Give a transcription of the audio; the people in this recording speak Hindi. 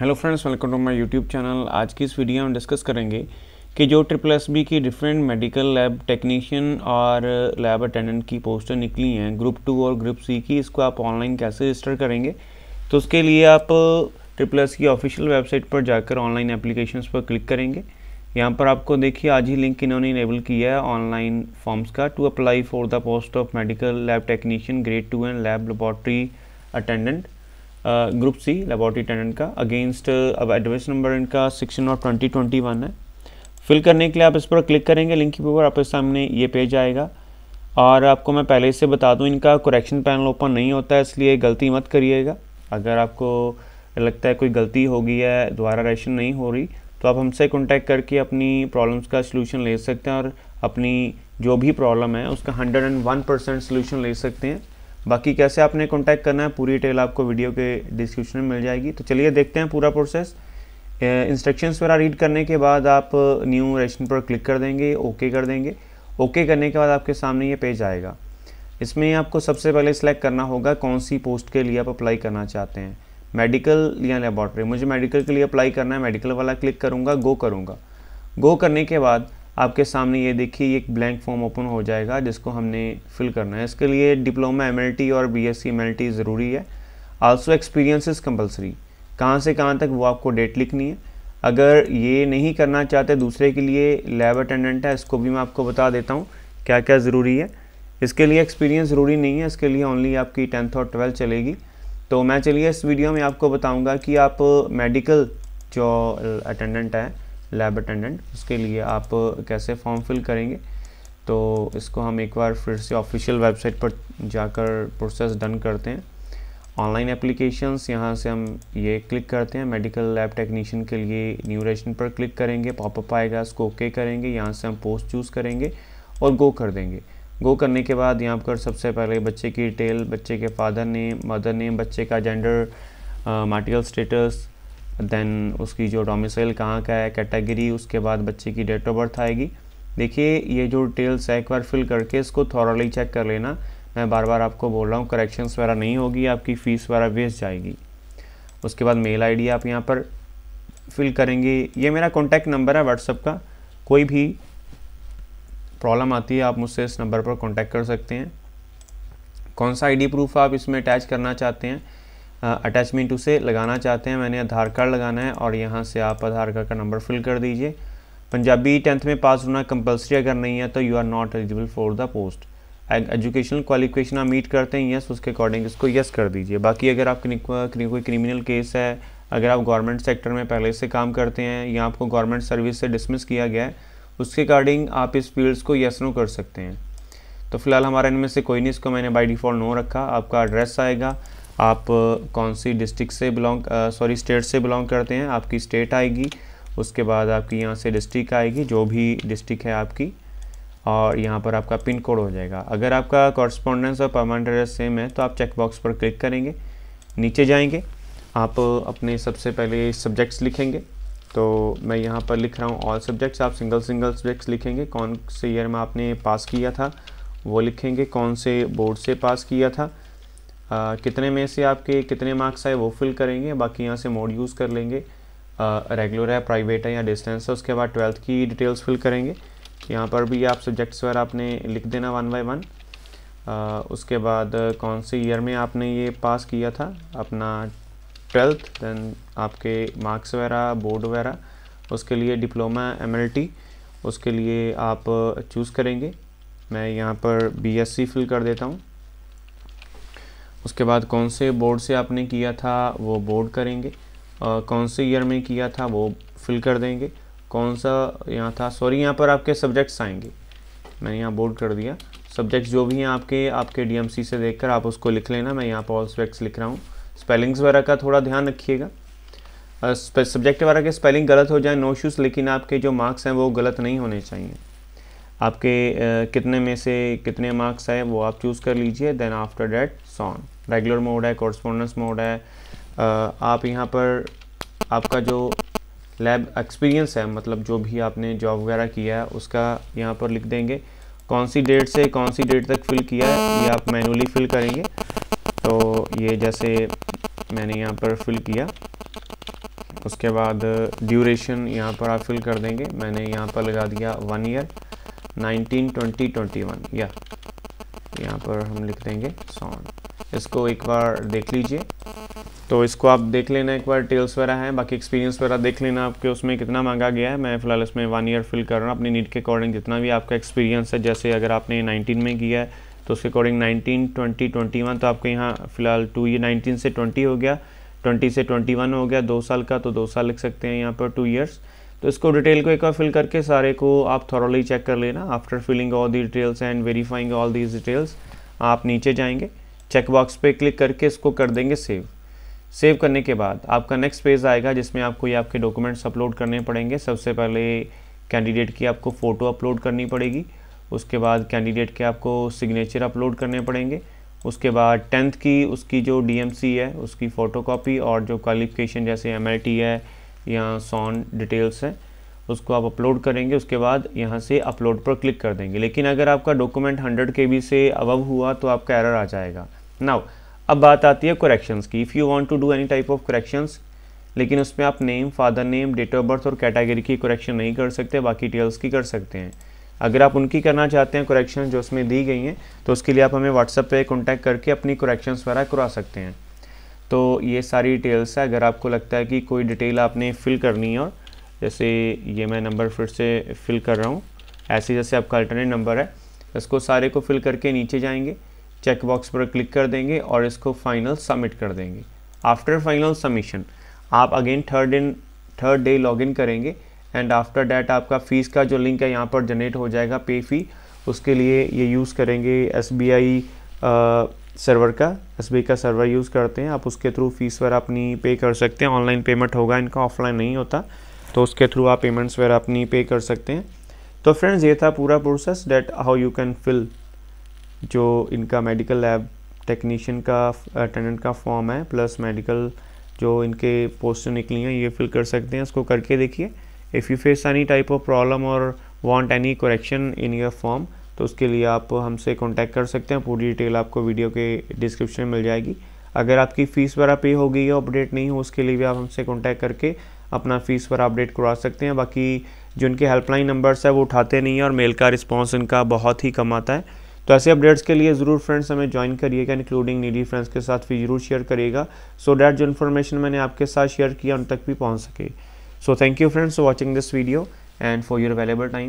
hello friends welcome to my YouTube channel आज की इस वीडियो में डिस्कस करेंगे कि जो ट्रिपल एस बी की डिफरेंट मेडिकल लैब टेक्नीशियन और लैब अटेंडेंट की पोस्टें निकली हैं ग्रुप टू और ग्रुप सी की इसको आप ऑनलाइन कैसे रजिस्टर करेंगे तो उसके लिए आप ट्रिपल एस की ऑफिशियल वेबसाइट पर जाकर ऑनलाइन एप्लीकेशन पर क्लिक करेंगे यहाँ पर आपको देखिए आज ही लिंक इन्होंने इनेबल किया है ऑनलाइन फॉर्म्स का to apply for the post of medical lab technician grade two and lab laboratory attendant group C laboratory attendant का अगेंस्ट अब एडवाइस नंबर इनका सेक्शन और ट्वेंटी ट्वेंटी वन है फिल करने के लिए आप इस पर क्लिक करेंगे लिंक के ऊपर आपके सामने ये पेज आएगा और आपको मैं पहले से बता दूं इनका कुरेक्शन पैनल ओपन नहीं होता है इसलिए गलती मत करिएगा अगर आपको लगता है कोई गलती हो गई है दोबारा रेशन नहीं हो रही तो आप हमसे कॉन्टैक्ट करके अपनी प्रॉब्लम्स का सलूशन ले सकते हैं और अपनी जो भी प्रॉब्लम है उसका hundred and one percent solution ले सकते हैं बाकी कैसे आपने कॉन्टैक्ट करना है पूरी डिटेल आपको वीडियो के डिस्क्रिप्शन में मिल जाएगी तो चलिए देखते हैं पूरा प्रोसेस इंस्ट्रक्शंस वगैरह रीड करने के बाद आप न्यू रेशन पर क्लिक कर देंगे ओके कर देंगे ओके करने के बाद आपके सामने ये पेज आएगा इसमें आपको सबसे पहले सिलेक्ट करना होगा कौन सी पोस्ट के लिए आप अप्लाई करना चाहते हैं मेडिकल या लेबॉर्ट्री मुझे मेडिकल के लिए अप्लाई करना है मेडिकल वाला क्लिक करूँगा गो करूँगा गो करने के बाद आपके सामने ये देखिए एक ब्लैंक फॉर्म ओपन हो जाएगा जिसको हमने फिल करना है इसके लिए डिप्लोमा एम और बी एस ज़रूरी है आल्सो एक्सपीरियंस इज़ कम्पल्सरी कहाँ से कहाँ तक वो आपको डेट लिखनी है अगर ये नहीं करना चाहते दूसरे के लिए लैब अटेंडेंट है इसको भी मैं आपको बता देता हूँ क्या क्या ज़रूरी है इसके लिए एक्सपीरियंस ज़रूरी नहीं है इसके लिए ओनली आपकी टेंथ और ट्वेल्थ चलेगी तो मैं चलिए इस वीडियो में आपको बताऊँगा कि आप मेडिकल जो अटेंडेंट हैं लैब अटेंडेंट उसके लिए आप कैसे फॉर्म फिल करेंगे तो इसको हम एक बार फिर से ऑफिशियल वेबसाइट पर जाकर प्रोसेस डन करते हैं ऑनलाइन एप्लीकेशंस यहाँ से हम ये क्लिक करते हैं मेडिकल लैब टेक्नीशियन के लिए न्यू रेशन पर क्लिक करेंगे पॉपअप आएगा इसको ओके करेंगे यहाँ से हम पोस्ट चूज़ करेंगे और गो कर देंगे गो करने के बाद यहाँ पर सबसे पहले बच्चे की डिटेल बच्चे के फादर नेम मदर नेम बच्चे का जेंडर मार्टिकल स्टेटस देन उसकी जो डोमिसाइल कहाँ का है कैटेगरी उसके बाद बच्चे की डेट ऑफ बर्थ आएगी देखिए ये जो डिटेल्स है एक बार फिल करके इसको थॉरली चेक कर लेना मैं बार बार आपको बोल रहा हूँ करेक्शंस वगैरह नहीं होगी आपकी फ़ीस वगैरह वेस्ट जाएगी उसके बाद मेल आईडी आप यहाँ पर फिल करेंगे ये मेरा कॉन्टैक्ट नंबर है व्हाट्सअप का कोई भी प्रॉब्लम आती है आप मुझसे इस नंबर पर कॉन्टैक्ट कर सकते हैं कौन सा आईडी प्रूफ आप इसमें अटैच करना चाहते हैं अटैचमेंट हाँ, उसे लगाना चाहते हैं मैंने आधार कार्ड लगाना है और यहाँ से आप आधार कार्ड का नंबर फिल कर दीजिए पंजाबी टेंथ में पास होना कंपलसरी अगर नहीं है तो you are not eligible for the post educational qualification आप मीट करते हैं यस उसके अकॉर्डिंग इसको यस कर दीजिए बाकी अगर आप कोई क्रिमिनल केस है अगर आप गवर्नमेंट सेक्टर में पहले से काम करते हैं या आपको गवर्नमेंट सर्विस से डिसमिस किया गया है उसके अकॉर्डिंग आप इस फील्ड्स को यस नो कर सकते हैं तो फिलहाल हमारा इनमें से कोई नहीं इसको मैंने बाई डिफ़ॉल्ट नो रखा आपका एड्रेस आएगा आप कौन सी डिस्ट्रिक्ट से बिलोंग सॉरी स्टेट से बिलोंग करते हैं आपकी स्टेट आएगी उसके बाद आपकी यहाँ से डिस्ट्रिक्ट आएगी जो भी डिस्ट्रिक्ट है आपकी और यहाँ पर आपका पिन कोड हो जाएगा अगर आपका कॉरस्पॉन्डेंस और परमानेंट एड्रेस सेम है तो आप चेकबॉक्स पर क्लिक करेंगे नीचे जाएंगे आप अपने सबसे पहले सब्जेक्ट्स लिखेंगे तो मैं यहाँ पर लिख रहा हूँ ऑल सब्जेक्ट्स आप सिंगल सिंगल सब्जेक्ट्स लिखेंगे कौन से ईयर में आपने पास किया था वो लिखेंगे कौन से बोर्ड से पास किया था कितने में से आपके कितने मार्क्स आए वो फिल करेंगे बाकी यहाँ से मोड यूज़ कर लेंगे रेगुलर है प्राइवेट है या डिस्टेंस है उसके बाद ट्वेल्थ की डिटेल्स फिल करेंगे यहाँ पर भी आप सब्जेक्ट्स वगैरह आपने लिख देना वन बाई वन उसके बाद कौन से ईयर में आपने ये पास किया था अपना ट्वेल्थ दैन आपके मार्क्स वगैरह बोर्ड वगैरह उसके लिए डिप्लोमा एम उसके लिए आप चूज़ करेंगे मैं यहाँ पर बी फिल कर देता हूँ उसके बाद कौन से बोर्ड से आपने किया था वो बोर्ड करेंगे आ, कौन से ईयर में किया था वो फिल कर देंगे कौन सा यहाँ था सॉरी यहाँ पर आपके सब्जेक्ट्स आएंगे मैंने यहाँ बोर्ड कर दिया सब्जेक्ट्स जो भी हैं आपके आपके डीएमसी से देखकर आप उसको लिख लेना मैं यहाँ पर ऑल सब्जेक्ट्स लिख रहा हूँ स्पेलिंग्स वगैरह का थोड़ा ध्यान रखिएगा सब्जेक्ट वगैरह के स्पेलिंग गलत हो जाए नो शूज़ लेकिन आपके जो मार्क्स हैं वो गलत नहीं होने चाहिए आपके कितने में से कितने मार्क्स आए वो आप चूज़ कर लीजिए देन आफ्टर डैट सॉन रेगुलर मोड है कॉरस्पोंडेंस मोड है आप यहाँ पर आपका जो लैब एक्सपीरियंस है मतलब जो भी आपने जॉब वगैरह किया है उसका यहाँ पर लिख देंगे कौन सी डेट से कौन सी डेट तक फिल किया है ये आप मैनुअली फिल करेंगे तो ये जैसे मैंने यहाँ पर फिल किया उसके बाद ड्यूरेशन यहाँ पर आप फिल कर देंगे मैंने यहाँ पर लगा दिया one year nineteen twenty twenty one या यहाँ पर हम लिख देंगे सॉन इसको एक बार देख लीजिए तो इसको आप देख लेना एक बार टेल्स वगैरह है बाकी एक्सपीरियंस वगैरह देख लेना आपके उसमें कितना मांगा गया है मैं फ़िलहाल इसमें वन ईयर फिल कर रहा हूँ अपनी नीट के अकॉर्डिंग जितना भी आपका एक्सपीरियंस है जैसे अगर आपने 19 में किया है तो उसके अकॉर्डिंग 19 20 21 तो आपके यहाँ फ़िलहाल टू ये नाइनटीन से ट्वेंटी हो गया ट्वेंटी से ट्वेंटी हो गया दो साल का तो दो साल लिख सकते हैं यहाँ पर टू ईयर्स तो इसको डिटेल को एक बार फिल करके सारे को आप थॉरली चेक कर लेना after filling all the details and verifying all these details आप नीचे जाएंगे चेकबॉक्स पे क्लिक करके इसको कर देंगे सेव सेव करने के बाद आपका नेक्स्ट पेज आएगा जिसमें आपको ये आपके डॉक्यूमेंट्स अपलोड करने पड़ेंगे सबसे पहले कैंडिडेट की आपको फ़ोटो अपलोड करनी पड़ेगी उसके बाद कैंडिडेट के आपको सिग्नेचर अपलोड करने पड़ेंगे उसके बाद टेंथ की उसकी जो डीएमसी है उसकी फ़ोटो और जो क्वालिफिकेशन जैसे एम है यहाँ सॉन डिटेल्स है उसको आप अपलोड करेंगे उसके बाद यहाँ से अपलोड पर क्लिक कर देंगे लेकिन अगर आपका डॉक्यूमेंट हंड्रेड के बी से अबव हुआ तो आपका एरर आ जाएगा नाउ अब बात आती है करेक्शंस की if you want to do any type of corrections लेकिन उसमें आप name father name date of birth और कैटेगरी की करेक्शन नहीं कर सकते बाकी डिटेल्स की कर सकते हैं अगर आप उनकी करना चाहते हैं करेक्शन जो उसमें दी गई हैं तो उसके लिए आप हमें व्हाट्सएप पर कॉन्टैक्ट करके अपनी करेक्शंस वगैरह करवा सकते हैं तो ये सारी डिटेल्स है अगर आपको लगता है कि कोई डिटेल आपने फिल करनी है और जैसे ये मैं नंबर फिर से फिल कर रहा हूँ ऐसे जैसे आपका अल्टरनेट नंबर है इसको सारे को फिल करके नीचे जाएंगे चेक बॉक्स पर क्लिक कर देंगे और इसको फाइनल सबमिट कर देंगे आफ्टर फाइनल सबमिशन आप again third in third day login करेंगे एंड आफ्टर डैट आपका फ़ीस का जो लिंक है यहाँ पर जनरेट हो जाएगा पे फ़ी उसके लिए ये यूज़ करेंगे एस बी आई सर्वर का एस का सर्वर यूज़ करते हैं आप उसके थ्रू फीस वगैरह अपनी पे कर सकते हैं ऑनलाइन पेमेंट होगा इनका ऑफलाइन नहीं होता तो उसके थ्रू आप पेमेंट्स वगैरह अपनी पे कर सकते हैं तो फ्रेंड्स ये था पूरा process that how you can fill जो इनका मेडिकल लैब टेक्नीशियन का अटेंडेंट का फॉर्म है प्लस मेडिकल जो इनके पोस्ट निकली हैं ये फिल कर सकते हैं इसको करके देखिए if you face any type of problem और want any correction in your form तो उसके लिए आप हमसे कॉन्टैक्ट कर सकते हैं पूरी डिटेल आपको वीडियो के डिस्क्रिप्शन में मिल जाएगी अगर आपकी फ़ीस वगैरह पे हो गई है अपडेट नहीं हो उसके लिए भी आप हमसे कॉन्टैक्ट करके अपना फ़ीस वगैरह अपडेट करवा सकते हैं बाकी जिनके हेल्पलाइन नंबर्स है वो उठाते नहीं हैं और मेल का रिस्पॉन्स इनका बहुत ही कम आता है तो ऐसे अपडेट्स के लिए ज़रूर फ्रेंड्स हमें ज्वाइन करिएगा इंक्लूडिंग नीडी फ्रेंड्स के साथ भी जरूर शेयर करिएगा सो डैट जो इन्फॉर्मेशन मैंने आपके साथ शेयर किया उन तक भी पहुँच सके so thank you friends for watching this video and for your available time